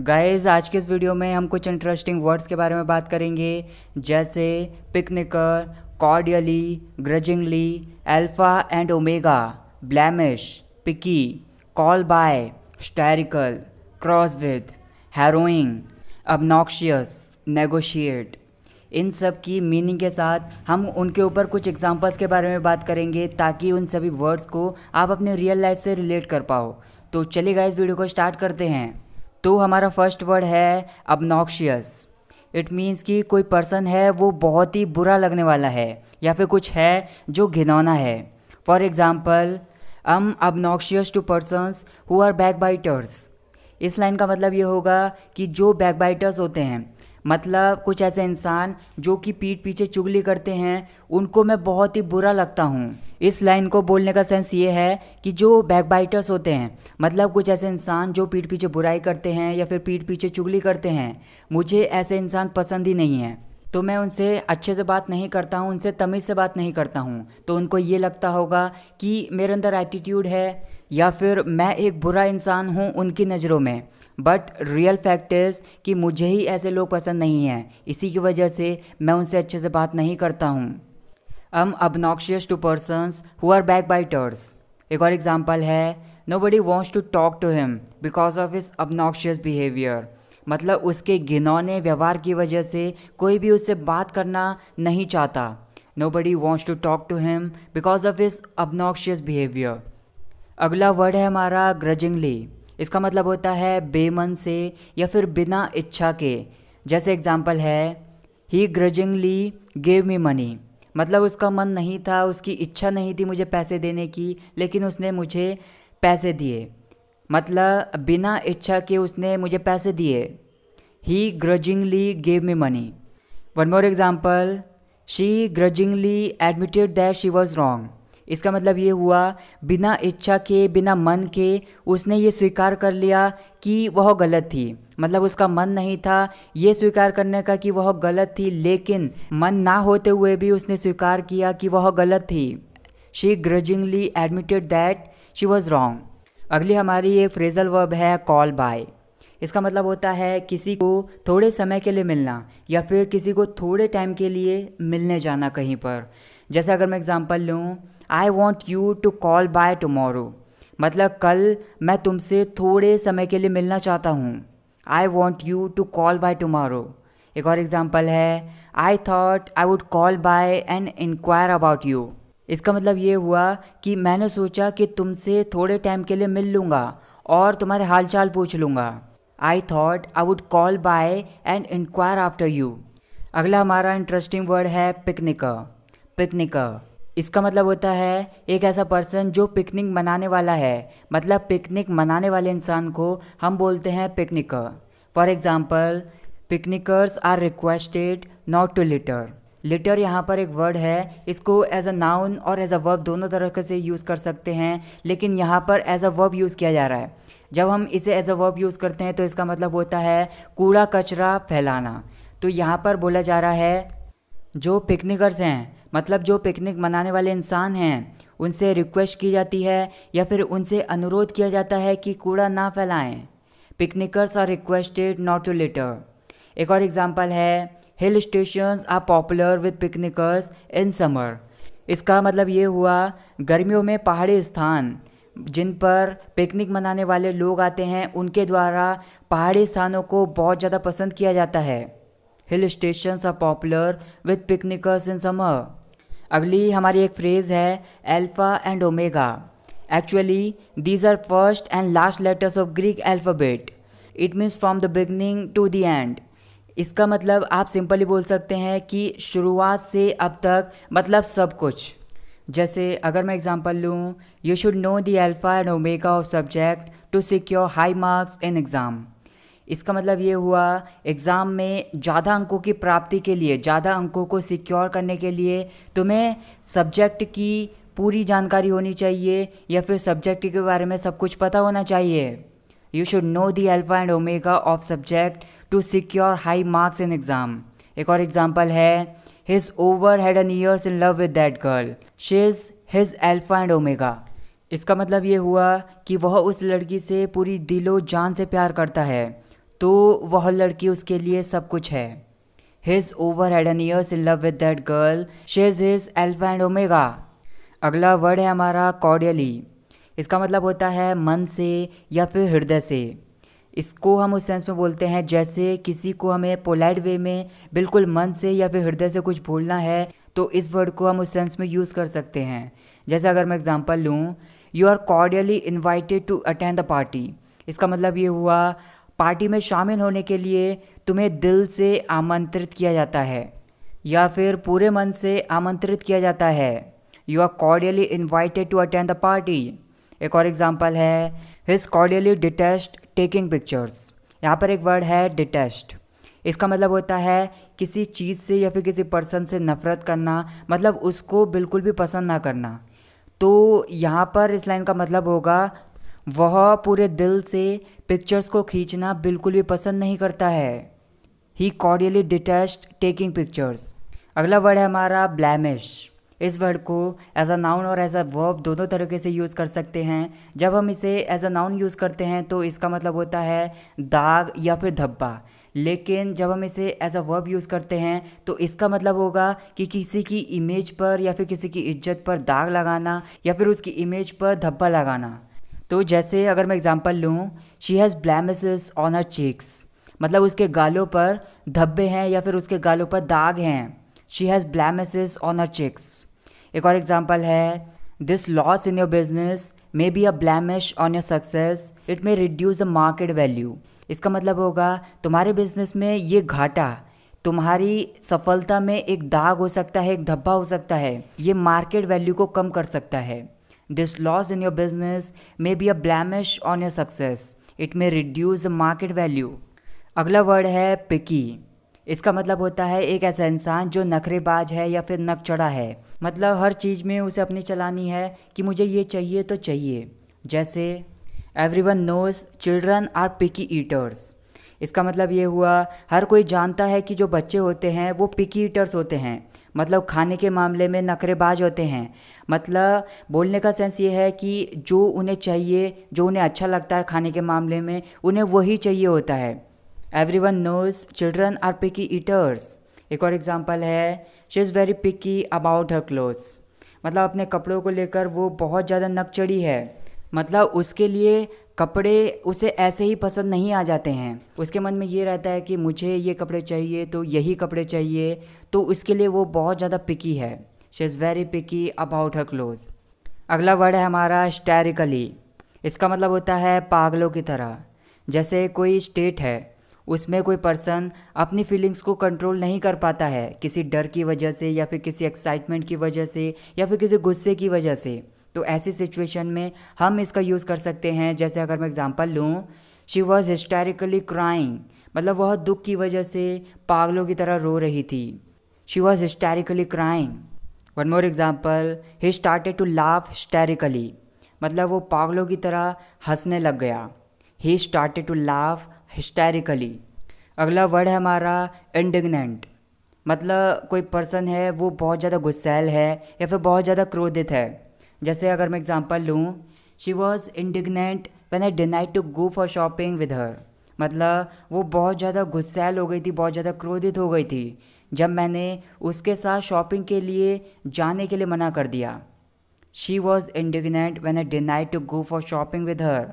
Guys आज के इस वीडियो में हम कुछ इंटरेस्टिंग वर्ड्स के बारे में बात करेंगे जैसे picnicker cordially grudgingly alpha and omega blemish picky call by hysterical cross with harrowing obnoxious negotiate इन सब की मीनिंग के साथ हम उनके ऊपर कुछ एग्जांपल्स के बारे में बात करेंगे ताकि उन सभी वर्ड्स को आप अपने रियल लाइफ से रिलेट कर पाओ तो चलिए गाइस वीडियो को स्टार्ट करते हैं तो हमारा फर्स्ट वर्ड है अबनॉक्शियस इट मीन्स कि कोई पर्सन है वो बहुत ही बुरा लगने वाला है या फिर कुछ है जो घिनौना है for example um obnoxious to persons who are backbiters इस लाइन का मतलब ये होगा कि जो बैक बाइटर्स होते हैं मतलब कुछ ऐसे इंसान जो कि पीठ पीछे चुगली करते हैं उनको मैं बहुत ही बुरा लगता हूँ इस लाइन को बोलने का सेंस ये है कि जो बैकबाइटर्स होते हैं मतलब कुछ ऐसे इंसान जो पीठ पीछे बुराई करते हैं या फिर पीठ पीछे चुगली करते हैं मुझे ऐसे इंसान पसंद ही नहीं है तो मैं उनसे अच्छे से बात नहीं करता हूँ उनसे तमीज़ से बात नहीं करता हूँ तो उनको ये लगता होगा कि मेरे अंदर एटीट्यूड है या फिर मैं एक बुरा इंसान हूँ उनकी नज़रों में बट रियल फैक्ट इज़ कि मुझे ही ऐसे लोग पसंद नहीं हैं इसी की वजह से मैं उनसे अच्छे से बात नहीं करता हूँ um obnoxious to persons who are backbiters एक और एग्जाम्पल है nobody wants to talk to him because of his obnoxious behaviour मतलब उसके घिनौने व्यवहार की वजह से कोई भी उससे बात करना नहीं चाहता nobody wants to talk to him because of his obnoxious behaviour अगला वर्ड है हमारा ग्रजिंगली इसका मतलब होता है बेमन से या फिर बिना इच्छा के जैसे एग्जाम्पल है ही ग्रजिंगली गेव मी मनी मतलब उसका मन नहीं था उसकी इच्छा नहीं थी मुझे पैसे देने की लेकिन उसने मुझे पैसे दिए मतलब बिना इच्छा के उसने मुझे पैसे दिए he grudgingly gave me money one more example she grudgingly admitted that she was wrong इसका मतलब ये हुआ बिना इच्छा के बिना मन के उसने ये स्वीकार कर लिया कि वह गलत थी मतलब उसका मन नहीं था ये स्वीकार करने का कि वह गलत थी लेकिन मन ना होते हुए भी उसने स्वीकार किया कि वह गलत थी she grudgingly admitted that she was wrong अगली हमारी एक फ्रेजल वर्ब है कॉल बाय इसका मतलब होता है किसी को थोड़े समय के लिए मिलना या फिर किसी को थोड़े टाइम के लिए मिलने जाना कहीं पर जैसे अगर मैं एग्ज़ाम्पल लूँ I want you to call by tomorrow मतलब कल मैं तुमसे थोड़े समय के लिए मिलना चाहता हूँ I want you to call by tomorrow एक और एग्ज़ाम्पल है I thought I would call by and inquire about you इसका मतलब ये हुआ कि मैंने सोचा कि तुमसे थोड़े टाइम के लिए मिल लूँगा और तुम्हारे हालचाल पूछ लूँगा I thought I would call by and inquire after you अगला हमारा इंटरेस्टिंग वर्ड है पिकनिक पिकनिक इसका मतलब होता है एक ऐसा पर्सन जो पिकनिक मनाने वाला है मतलब पिकनिक मनाने वाले इंसान को हम बोलते हैं picnic for example picnickers are requested not to litter litter यहाँ पर एक वर्ड है इसको एज अ नाउन और एज अ वर्ब दोनों तरह से यूज़ कर सकते हैं लेकिन यहाँ पर एज अ वर्ब यूज़ किया जा रहा है जब हम इसे एज अ वर्ब यूज़ करते हैं तो इसका मतलब होता है कूड़ा कचरा फैलाना तो यहाँ पर बोला जा रहा है जो पिकनिकर्स हैं मतलब जो पिकनिक मनाने वाले इंसान हैं उनसे रिक्वेस्ट की जाती है या फिर उनसे अनुरोध किया जाता है कि कूड़ा ना फैलाएं picnickers are requested not to litter एक और एग्जाम्पल है hill stations are popular with picnickers in summer इसका मतलब ये हुआ गर्मियों में पहाड़ी स्थान जिन पर पिकनिक मनाने वाले लोग आते हैं उनके द्वारा पहाड़ी स्थानों को बहुत ज़्यादा पसंद किया जाता है hill stations are popular with picnickers in summer अगली हमारी एक फ्रेज़ है alpha and omega actually these are first and last letters of Greek alphabet it means from the beginning to the end इसका मतलब आप सिंपली बोल सकते हैं कि शुरुआत से अब तक मतलब सब कुछ जैसे अगर मैं एग्जांपल लूँ you should know the alpha and omega of subject to secure high marks in exam इसका मतलब ये हुआ एग्ज़ाम में ज़्यादा अंकों की प्राप्ति के लिए ज़्यादा अंकों को सिक्योर करने के लिए तुम्हें सब्जेक्ट की पूरी जानकारी होनी चाहिए या फिर सब्जेक्ट के बारे में सब कुछ पता होना चाहिए you should know the alpha and omega of subject to secure high marks in exam एक और एग्जाम्पल है he's over head and ears in love with that girl she is his alpha and omega इसका मतलब ये हुआ कि वह उस लड़की से पूरी दिलो जान से प्यार करता है तो वह लड़की उसके लिए सब कुछ है he's over head and ears in love with that girl she's his alpha and omega अगला वर्ड है हमारा कॉर्डियली इसका मतलब होता है मन से या फिर हृदय से इसको हम उस सेंस में बोलते हैं जैसे किसी को हमें पोलाइट वे में बिल्कुल मन से या फिर हृदय से कुछ बोलना है तो इस वर्ड को हम उस सेंस में यूज़ कर सकते हैं जैसे अगर मैं एग्ज़ाम्पल लूँ you are cordially invited to attend the party इसका मतलब ये हुआ पार्टी में शामिल होने के लिए तुम्हें दिल से आमंत्रित किया जाता है या फिर पूरे मन से आमंत्रित किया जाता है you are cordially invited to attend the party एक और एग्जाम्पल है he's cordially detest taking pictures यहाँ पर एक वर्ड है डिटेस्ट इसका मतलब होता है किसी चीज़ से या फिर किसी पर्सन से नफ़रत करना मतलब उसको बिल्कुल भी पसंद ना करना तो यहाँ पर इस लाइन का मतलब होगा वह पूरे दिल से पिक्चर्स को खींचना बिल्कुल भी पसंद नहीं करता है he cordially detest taking pictures अगला वर्ड है हमारा ब्लैमिश इस वर्ड को एज अ नाउन और एज अ वर्ब दोनों तरीके से यूज़ कर सकते हैं जब हम इसे एज अ नाउन यूज़ करते हैं तो इसका मतलब होता है दाग या फिर धब्बा लेकिन जब हम इसे एज अ वर्ब यूज़ करते हैं तो इसका मतलब होगा कि किसी की इमेज पर या फिर किसी की इज्जत पर दाग लगाना या फिर उसकी इमेज पर धब्बा लगाना तो जैसे अगर मैं एग्ज़ाम्पल लूँ she has blemishes on her cheeks मतलब उसके गालों पर धब्बे हैं या फिर उसके गालों पर दाग हैं she has blemishes on her cheeks एक और एग्ज़ाम्पल है this loss in your business may be a blemish on your success it may reduce the market value इसका मतलब होगा तुम्हारे बिजनेस में ये घाटा तुम्हारी सफलता में एक दाग हो सकता है एक धब्बा हो सकता है ये मार्केट वैल्यू को कम कर सकता है This loss in your business may be a blemish on your success. It may reduce the market value. अगला वर्ड है पिकी इसका मतलब होता है एक ऐसा इंसान जो नखरेबाज है या फिर नक चढ़ा है मतलब हर चीज़ में उसे अपनी चलानी है कि मुझे ये चाहिए तो चाहिए जैसे everyone knows children are picky eaters इसका मतलब ये हुआ हर कोई जानता है कि जो बच्चे होते हैं वो पिकी ईटर्स होते हैं मतलब खाने के मामले में नखरेबाज होते हैं मतलब बोलने का सेंस ये है कि जो उन्हें चाहिए जो उन्हें अच्छा लगता है खाने के मामले में उन्हें वही चाहिए होता है everyone knows children are picky eaters एक और एग्जाम्पल है she is very picky about her clothes मतलब अपने कपड़ों को लेकर वो बहुत ज़्यादा नकचड़ी है मतलब उसके लिए कपड़े उसे ऐसे ही पसंद नहीं आ जाते हैं उसके मन में ये रहता है कि मुझे ये कपड़े चाहिए तो यही कपड़े चाहिए तो उसके लिए वो बहुत ज़्यादा पिकी है she is very picky about her clothes अगला वर्ड है हमारा स्टेरिकली इसका मतलब होता है पागलों की तरह जैसे कोई स्टेट है उसमें कोई पर्सन अपनी फीलिंग्स को कंट्रोल नहीं कर पाता है किसी डर की वजह से या फिर किसी एक्साइटमेंट की वजह से या फिर किसी गुस्से की वजह से तो ऐसी सिचुएशन में हम इसका यूज़ कर सकते हैं जैसे अगर मैं एग्ज़ाम्पल लूँ शी वॉज हिस्टेरिकली क्राइंग मतलब वह दुख की वजह से पागलों की तरह रो रही थी she was hysterically crying one more example he started to laugh hysterically मतलब वो पागलों की तरह हंसने लग गया he started to laugh hysterically अगला वर्ड है हमारा इंडिग्नेंट मतलब कोई पर्सन है वो बहुत ज़्यादा गुस्सैल है या फिर बहुत ज़्यादा क्रोधित है जैसे अगर मैं एग्ज़ाम्पल लूँ she was indignant when I denied to go for shopping with her मतलब वो बहुत ज़्यादा गुस्सैल हो गई थी बहुत ज़्यादा क्रोधित हो गई थी जब मैंने उसके साथ शॉपिंग के लिए जाने के लिए मना कर दिया she was indignant when I denied to go for shopping with her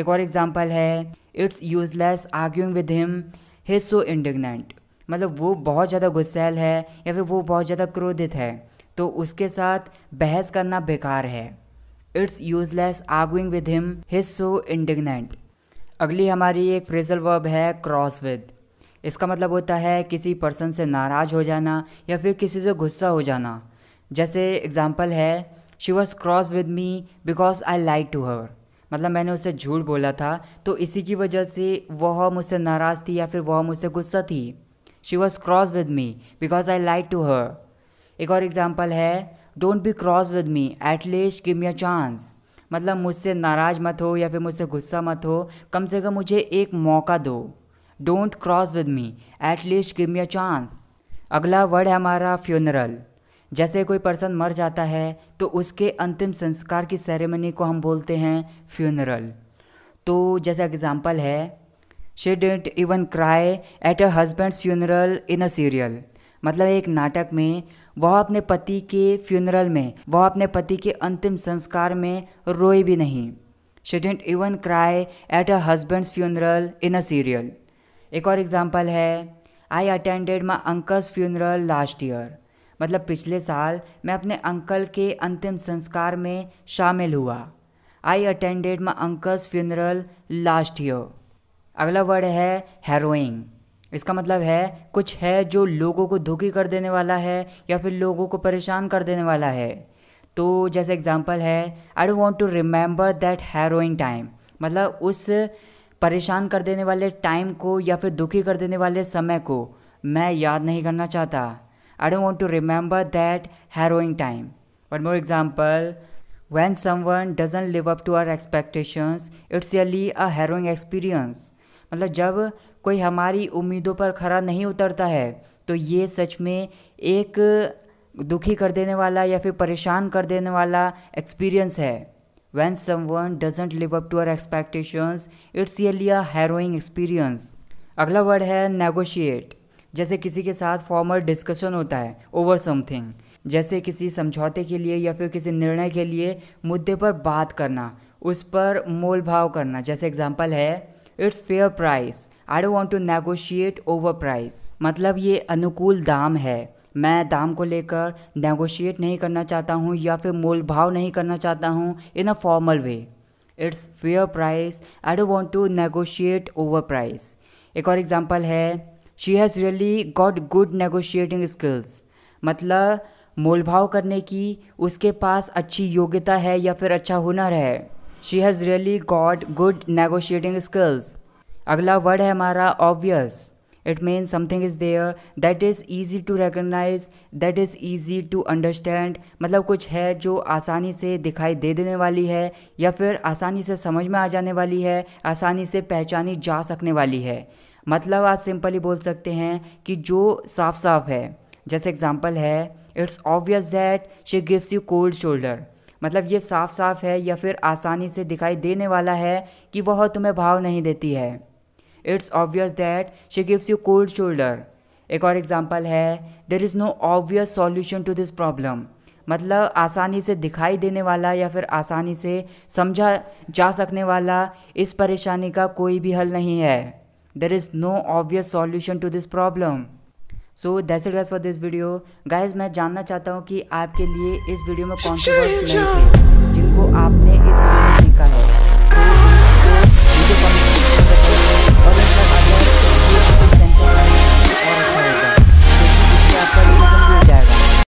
एक और एग्जाम्पल है it's useless arguing with him he so indignant मतलब वो बहुत ज़्यादा गुस्सैल है या फिर वो बहुत ज़्यादा क्रोधित है तो उसके साथ बहस करना बेकार है it's useless arguing with him he's so indignant अगली हमारी एक फ्रेजल वर्ब है क्रॉस विद इसका मतलब होता है किसी पर्सन से नाराज़ हो जाना या फिर किसी से गुस्सा हो जाना जैसे एग्ज़ाम्पल है she was cross with me because I lied to her मतलब मैंने उसे झूठ बोला था तो इसी की वजह से वह मुझसे नाराज़ थी या फिर वह मुझसे गुस्सा थी she was cross with me because I lied to her एक और एग्ज़ाम्पल है don't be cross with me at least give me a chance मतलब मुझसे नाराज़ मत हो या फिर मुझसे गुस्सा मत हो कम से कम मुझे एक मौका दो don't cross with me at least give me a chance अगला वर्ड है हमारा फ्यूनरल जैसे कोई पर्सन मर जाता है तो उसके अंतिम संस्कार की सेरेमनी को हम बोलते हैं फ्यूनरल तो जैसा एग्ज़ाम्पल है she didn't even cry at a husband's funeral in a serial मतलब एक नाटक में वह अपने पति के फ्यूनरल में वह अपने पति के अंतिम संस्कार में रोई भी नहीं she didn't even cry at a husband's funeral in a serial एक और एग्जाम्पल है I attended my uncle's funeral last year मतलब पिछले साल मैं अपने अंकल के अंतिम संस्कार में शामिल हुआ I attended my uncle's funeral last year अगला वर्ड है हेरोइंग इसका मतलब है कुछ है जो लोगों को दुखी कर देने वाला है या फिर लोगों को परेशान कर देने वाला है तो जैसे एग्जाम्पल है I don't want to remember that harrowing time मतलब उस परेशान कर देने वाले टाइम को या फिर दुखी कर देने वाले समय को मैं याद नहीं करना चाहता I don't want to remember that harrowing time one more example when someone doesn't live up to our expectations it's really a harrowing experience मतलब जब कोई हमारी उम्मीदों पर खरा नहीं उतरता है तो ये सच में एक दुखी कर देने वाला या फिर परेशान कर देने वाला एक्सपीरियंस है when someone doesn't live up to our expectations it's really a harrowing experience अगला वर्ड है नेगोशिएट जैसे किसी के साथ फॉर्मल डिस्कशन होता है ओवर समथिंग जैसे किसी समझौते के लिए या फिर किसी निर्णय के लिए मुद्दे पर बात करना उस पर मोल भाव करना जैसे एग्जाम्पल है it's fair price I don't want to negotiate over price मतलब ये अनुकूल दाम है मैं दाम को लेकर नेगोशिएट नहीं करना चाहता हूँ या फिर मोल भाव नहीं करना चाहता हूँ in a formal way it's fair price I don't want to negotiate over price एक और एग्जांपल है she has really got good negotiating skills मतलब मोलभाव करने की उसके पास अच्छी योग्यता है या फिर अच्छा हुनर है she has really got good negotiating skills अगला वर्ड है हमारा obvious it means something is there that is easy to recognise that is easy to understand मतलब कुछ है जो आसानी से दिखाई दे देने वाली है या फिर आसानी से समझ में आ जाने वाली है आसानी से पहचानी जा सकने वाली है मतलब आप सिंपली बोल सकते हैं कि जो साफ साफ है जैसे एग्जाम्पल है it's obvious that she gives you cold shoulder मतलब ये साफ साफ है या फिर आसानी से दिखाई देने वाला है कि वह तुम्हें भाव नहीं देती है it's obvious that she gives you cold shoulder एक और एग्जाम्पल है there is no obvious solution to this problem मतलब आसानी से दिखाई देने वाला या फिर आसानी से समझा जा सकने वाला इस परेशानी का कोई भी हल नहीं है there is no obvious solution to this problem so that's it guys for this video guys मैं जानना चाहता हूँ कि आपके लिए इस वीडियो में कौन से वर्ड्स नहीं थे